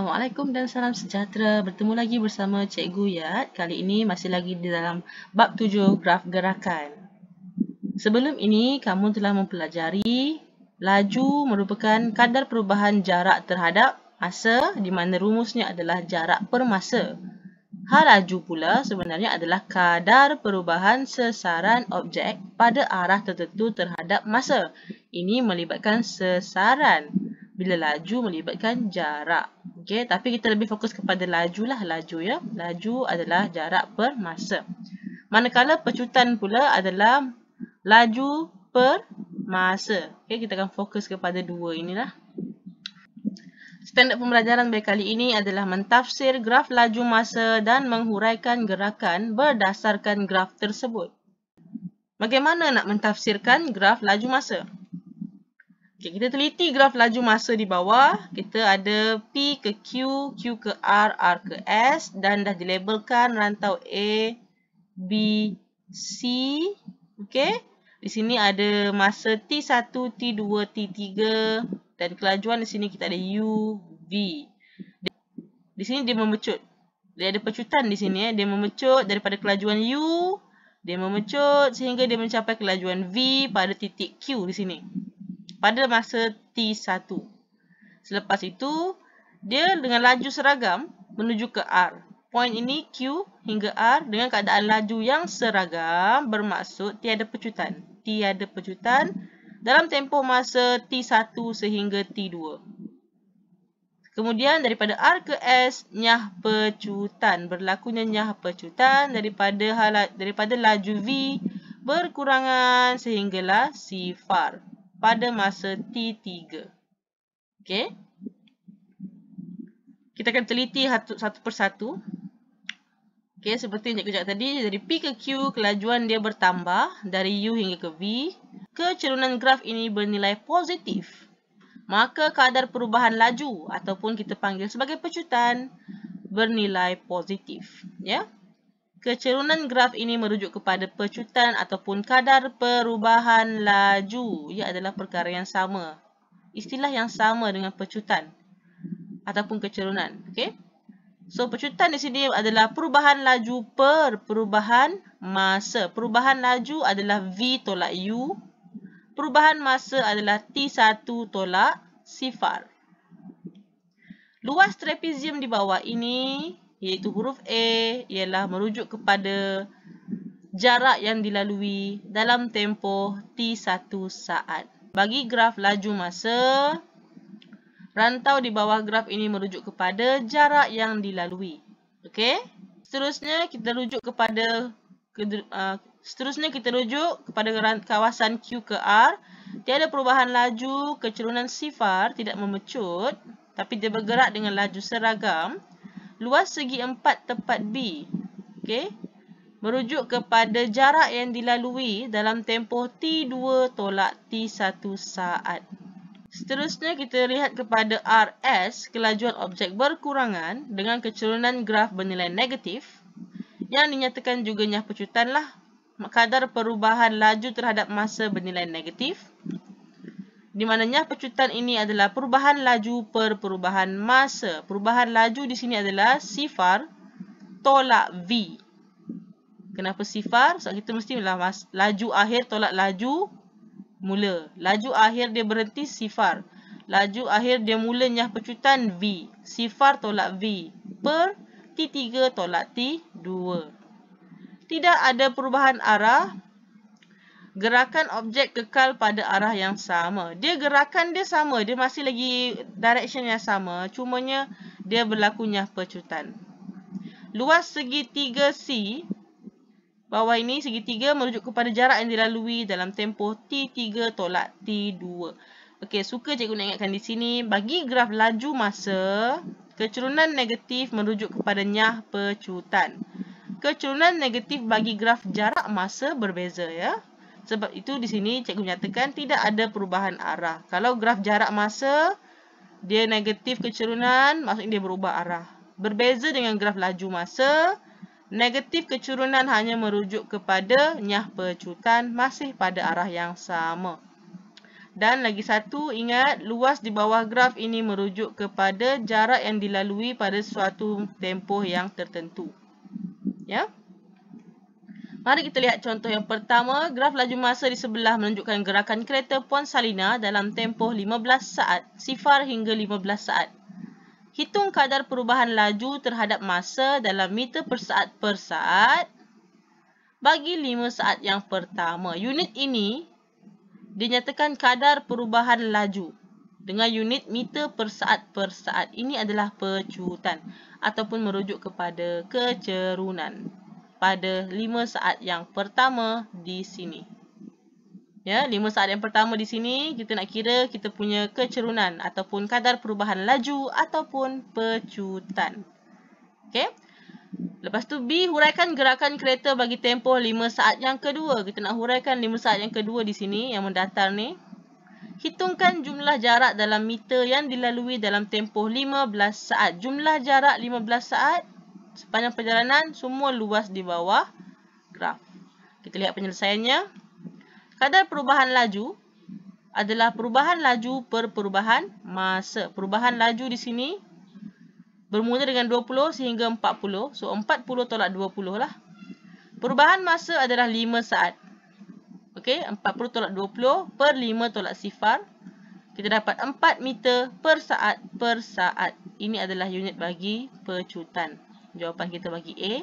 Assalamualaikum dan salam sejahtera. Bertemu lagi bersama Cikgu Yat. Kali ini masih lagi di dalam bab Tujuh graf gerakan. Sebelum ini kamu telah mempelajari laju merupakan kadar perubahan jarak terhadap masa di mana rumusnya adalah jarak per masa. Hal pula sebenarnya adalah kadar perubahan sesaran objek pada arah tertentu terhadap masa. Ini melibatkan sesaran bila laju melibatkan jarak. Okey, tapi kita lebih fokus kepada laju lah, laju ya. Laju adalah jarak per masa. Manakala pecutan pula adalah laju per masa. Okey, kita akan fokus kepada dua inilah. Standard pembelajaran bagi kali ini adalah mentafsir graf laju masa dan menghuraikan gerakan berdasarkan graf tersebut. Bagaimana nak mentafsirkan graf laju masa? Okay, kita teliti graf laju masa di bawah. Kita ada P ke Q, Q ke R, R ke S dan dah dilabelkan rantau A, B, C. Okay. Di sini ada masa T1, T2, T3 dan kelajuan di sini kita ada U, V. Di sini dia memecut. Dia ada pecutan di sini. Eh. Dia memecut daripada kelajuan U. Dia memecut sehingga dia mencapai kelajuan V pada titik Q di sini pada masa T1. Selepas itu, dia dengan laju seragam menuju ke R. Point ini Q hingga R dengan keadaan laju yang seragam bermaksud tiada pecutan. Tiada pecutan dalam tempoh masa T1 sehingga T2. Kemudian daripada R ke S, nyah pecutan. Berlakunya nyah pecutan daripada, daripada laju V berkurangan sehinggalah sifar pada masa T3. Okey. Kita akan teliti satu persatu. Okey, seperti yang cakap tadi, dari P ke Q, kelajuan dia bertambah dari U hingga ke V. Kecerunan graf ini bernilai positif. Maka kadar perubahan laju ataupun kita panggil sebagai pecutan bernilai positif. Ya. Yeah? Kecerunan graf ini merujuk kepada pecutan ataupun kadar perubahan laju. Ia adalah perkara yang sama. Istilah yang sama dengan pecutan ataupun kecerunan. Okay? So, pecutan di sini adalah perubahan laju per perubahan masa. Perubahan laju adalah V tolak U. Perubahan masa adalah T1 tolak sifar. Luas trapezium di bawah ini iaitu huruf A ialah merujuk kepada jarak yang dilalui dalam tempoh T1 saat. Bagi graf laju masa, rantau di bawah graf ini merujuk kepada jarak yang dilalui. Okey? Seterusnya kita rujuk kepada seterusnya kita rujuk kepada kawasan Q ke R. Tiada perubahan laju kecerunan sifar tidak memecut tapi dia bergerak dengan laju seragam luas segi empat tepat B. Okey. Merujuk kepada jarak yang dilalui dalam tempoh T2 tolak T1 saat. Seterusnya kita lihat kepada RS, kelajuan objek berkurangan dengan kecerunan graf bernilai negatif yang dinyatakan juga juganya lah kadar perubahan laju terhadap masa bernilai negatif di mananya pecutan ini adalah perubahan laju per perubahan masa. Perubahan laju di sini adalah sifar tolak V. Kenapa sifar? Sebab kita mesti lah laju akhir tolak laju mula. Laju akhir dia berhenti sifar. Laju akhir dia mulanya pecutan V. Sifar tolak V per T3 tolak T2. Tidak ada perubahan arah gerakan objek kekal pada arah yang sama. Dia gerakan dia sama, dia masih lagi direction yang sama, cumanya dia berlakunya pecutan. Luas segi 3C, bawah ini segi 3 merujuk kepada jarak yang dilalui dalam tempoh T3 tolak T2. Okey, suka cikgu nak ingatkan di sini, bagi graf laju masa, kecerunan negatif merujuk kepada nyah pecutan. Kecerunan negatif bagi graf jarak masa berbeza ya. Sebab itu di sini cikgu menyatakan tidak ada perubahan arah. Kalau graf jarak masa, dia negatif kecerunan, maksudnya dia berubah arah. Berbeza dengan graf laju masa, negatif kecerunan hanya merujuk kepada nyah pecutan masih pada arah yang sama. Dan lagi satu, ingat luas di bawah graf ini merujuk kepada jarak yang dilalui pada suatu tempoh yang tertentu. Ya? Yeah? Mari kita lihat contoh yang pertama. Graf laju masa di sebelah menunjukkan gerakan kereta Puan Salina dalam tempoh 15 saat, sifar hingga 15 saat. Hitung kadar perubahan laju terhadap masa dalam meter per saat per saat bagi 5 saat yang pertama. Unit ini dinyatakan kadar perubahan laju dengan unit meter per saat per saat. Ini adalah pecutan ataupun merujuk kepada kecerunan pada 5 saat yang pertama di sini. Ya, 5 saat yang pertama di sini kita nak kira kita punya kecerunan ataupun kadar perubahan laju ataupun pecutan. Okey. Lepas tu B huraikan gerakan kereta bagi tempoh 5 saat yang kedua. Kita nak huraikan 5 saat yang kedua di sini yang mendatar ni. Hitungkan jumlah jarak dalam meter yang dilalui dalam tempoh 15 saat. Jumlah jarak 15 saat sepanjang perjalanan semua luas di bawah graf. Kita lihat penyelesaiannya. Kadar perubahan laju adalah perubahan laju per perubahan masa. Perubahan laju di sini bermula dengan 20 sehingga 40. So 40 tolak 20 lah. Perubahan masa adalah 5 saat. Okey, 40 tolak 20 per 5 tolak sifar. Kita dapat 4 meter per saat per saat. Ini adalah unit bagi pecutan. Jawapan kita bagi A.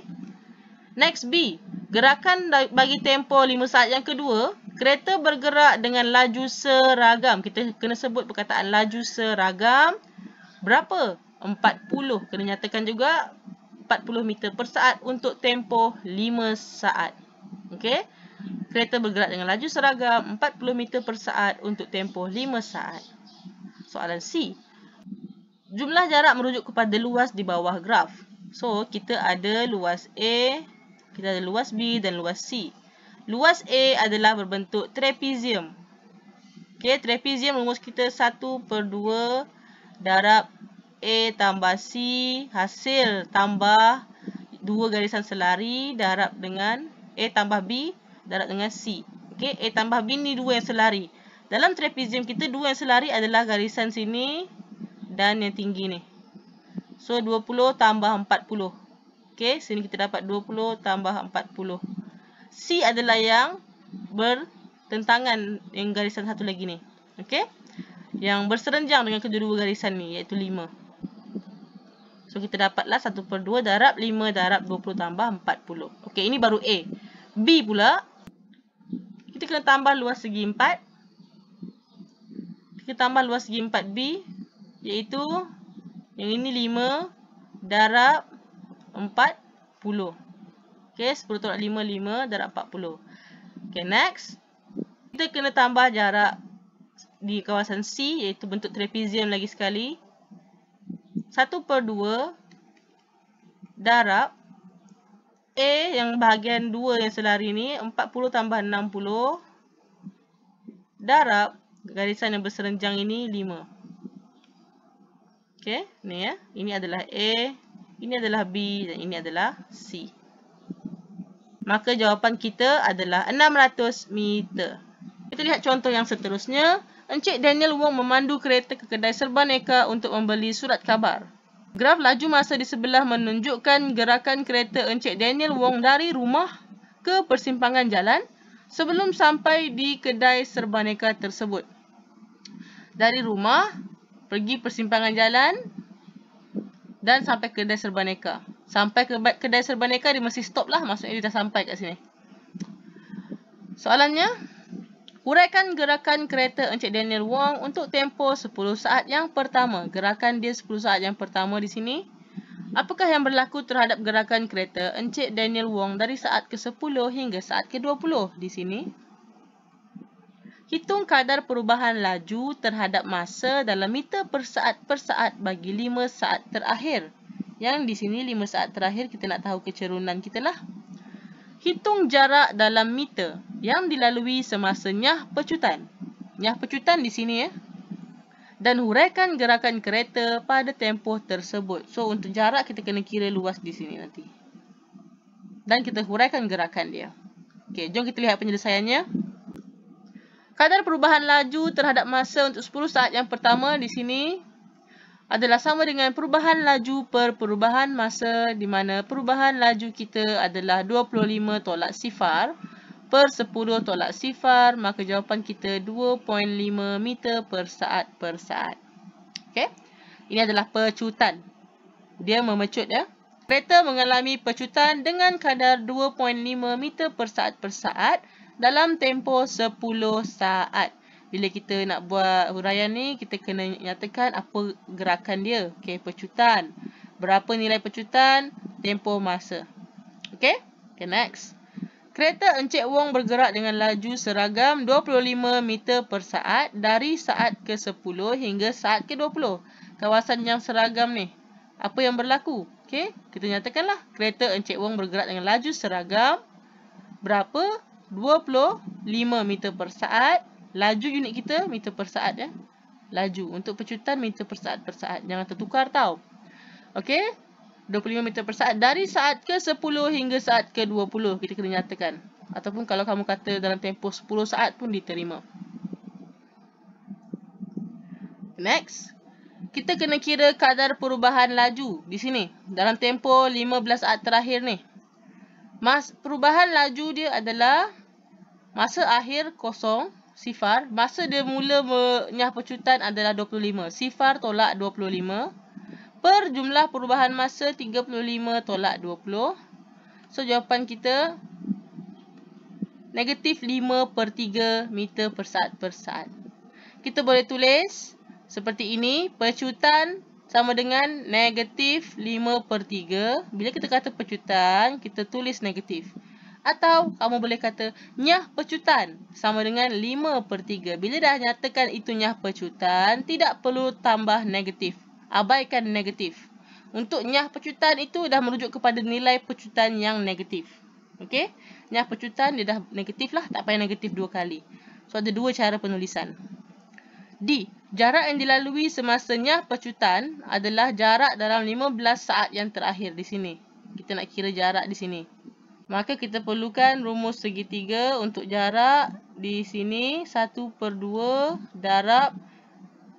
Next B. Gerakan bagi tempoh 5 saat yang kedua, kereta bergerak dengan laju seragam. Kita kena sebut perkataan laju seragam. Berapa? 40. Kena nyatakan juga 40 meter per saat untuk tempoh 5 saat. Okey. Kereta bergerak dengan laju seragam 40 meter per saat untuk tempoh 5 saat. Soalan C. Jumlah jarak merujuk kepada luas di bawah graf. So, kita ada luas A, kita ada luas B dan luas C. Luas A adalah berbentuk trapezium. Okay, trapezium rumus kita 1 per 2 darab A tambah C hasil tambah 2 garisan selari darab dengan A tambah B darab dengan C. Okay, A tambah B ni 2 yang selari. Dalam trapezium kita 2 yang selari adalah garisan sini dan yang tinggi ni. So 20 tambah 40. Okey, sini kita dapat 20 tambah 40. C adalah yang bertentangan yang garisan satu lagi ni. Okey. Yang berserenjang dengan kedua-dua garisan ni iaitu 5. So kita dapatlah 1 per 2 darab 5 darab 20 tambah 40. Okey, ini baru A. B pula, kita kena tambah luas segi 4. Kita tambah luas segi 4B iaitu yang ini 5 darab 40. Okey, 10 tolak 5, 5 darab 40. Okey, next. Kita kena tambah jarak di kawasan C iaitu bentuk trapezium lagi sekali. 1 per 2 darab A yang bahagian 2 yang selari ni 40 tambah 60 darab garisan yang berserenjang ini 5. Okey, ni ya. Ini adalah A, ini adalah B dan ini adalah C. Maka jawapan kita adalah 600 meter. Kita lihat contoh yang seterusnya. Encik Daniel Wong memandu kereta ke kedai serba neka untuk membeli surat kabar. Graf laju masa di sebelah menunjukkan gerakan kereta Encik Daniel Wong dari rumah ke persimpangan jalan sebelum sampai di kedai serba neka tersebut. Dari rumah pergi persimpangan jalan dan sampai kedai serbaneka. Sampai ke kedai serbaneka dia mesti stop lah maksudnya dia dah sampai kat sini. Soalannya, uraikan gerakan kereta Encik Daniel Wong untuk tempoh 10 saat yang pertama. Gerakan dia 10 saat yang pertama di sini. Apakah yang berlaku terhadap gerakan kereta Encik Daniel Wong dari saat ke-10 hingga saat ke-20 di sini? Hitung kadar perubahan laju terhadap masa dalam meter per saat per saat bagi 5 saat terakhir. Yang di sini 5 saat terakhir kita nak tahu kecerunan kita lah. Hitung jarak dalam meter yang dilalui semasa nyah pecutan. Nyah pecutan di sini ya. Dan huraikan gerakan kereta pada tempoh tersebut. So untuk jarak kita kena kira luas di sini nanti. Dan kita huraikan gerakan dia. Okay, jom kita lihat penyelesaiannya. Kadar perubahan laju terhadap masa untuk 10 saat yang pertama di sini adalah sama dengan perubahan laju per perubahan masa di mana perubahan laju kita adalah 25 tolak sifar per 10 tolak sifar maka jawapan kita 2.5 meter per saat per saat. Okay? Ini adalah pecutan. Dia memecut ya. Kereta mengalami pecutan dengan kadar 2.5 meter per saat per saat dalam tempoh 10 saat. Bila kita nak buat huraian ni, kita kena nyatakan apa gerakan dia. Okey, pecutan. Berapa nilai pecutan, tempoh masa. Okey? okay next. Kereta Encik Wong bergerak dengan laju seragam 25 meter per saat dari saat ke-10 hingga saat ke-20. Kawasan yang seragam ni. Apa yang berlaku? Okey, kita nyatakanlah kereta Encik Wong bergerak dengan laju seragam berapa 25 meter per saat. Laju unit kita meter per saat ya. Laju. Untuk pecutan meter per saat per saat. Jangan tertukar tau. Okey. 25 meter per saat. Dari saat ke 10 hingga saat ke 20. Kita kena nyatakan. Ataupun kalau kamu kata dalam tempoh 10 saat pun diterima. Next. Kita kena kira kadar perubahan laju di sini. Dalam tempoh 15 saat terakhir ni. Mas, perubahan laju dia adalah Masa akhir kosong, sifar. Masa dia mula menyah percutan adalah 25. Sifar tolak 25. Per jumlah perubahan masa 35 tolak 20. So, jawapan kita negatif 5 per 3 meter per saat per saat. Kita boleh tulis seperti ini. Percutan sama dengan negatif 5 per 3. Bila kita kata percutan, kita tulis Negatif atau kamu boleh kata nyah pecutan sama dengan 5 per 3. Bila dah nyatakan itu nyah pecutan, tidak perlu tambah negatif. Abaikan negatif. Untuk nyah pecutan itu dah merujuk kepada nilai pecutan yang negatif. Okey? Nyah pecutan dia dah negatif lah, tak payah negatif dua kali. So, ada dua cara penulisan. D. Jarak yang dilalui semasa nyah pecutan adalah jarak dalam 15 saat yang terakhir di sini. Kita nak kira jarak di sini. Maka kita perlukan rumus segitiga untuk jarak di sini 1 per 2 darab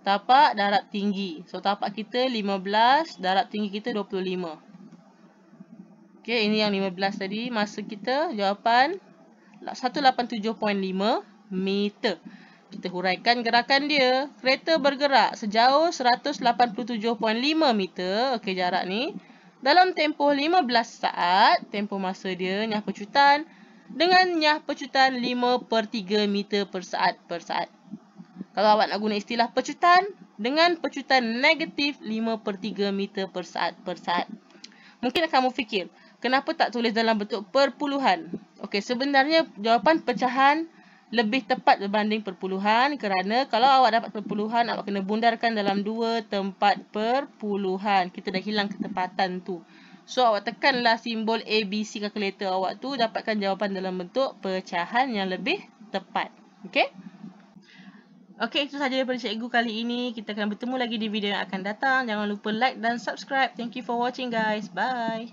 tapak darab tinggi. So tapak kita 15, darab tinggi kita 25. Okay, ini yang 15 tadi. Masa kita jawapan 187.5 meter. Kita huraikan gerakan dia. Kereta bergerak sejauh 187.5 meter. Okey, jarak ni dalam tempoh 15 saat, tempoh masa dia nyah pecutan dengan nyah pecutan 5 per 3 meter per saat per saat. Kalau awak nak guna istilah pecutan, dengan pecutan negatif 5 per 3 meter per saat per saat. Mungkin kamu fikir, kenapa tak tulis dalam bentuk perpuluhan? Okey, sebenarnya jawapan pecahan lebih tepat berbanding perpuluhan kerana kalau awak dapat perpuluhan, awak kena bundarkan dalam dua tempat perpuluhan. Kita dah hilang ketepatan tu. So, awak tekanlah simbol ABC kalkulator awak tu, dapatkan jawapan dalam bentuk pecahan yang lebih tepat. Okay? Okay, itu sahaja daripada cikgu kali ini. Kita akan bertemu lagi di video yang akan datang. Jangan lupa like dan subscribe. Thank you for watching guys. Bye!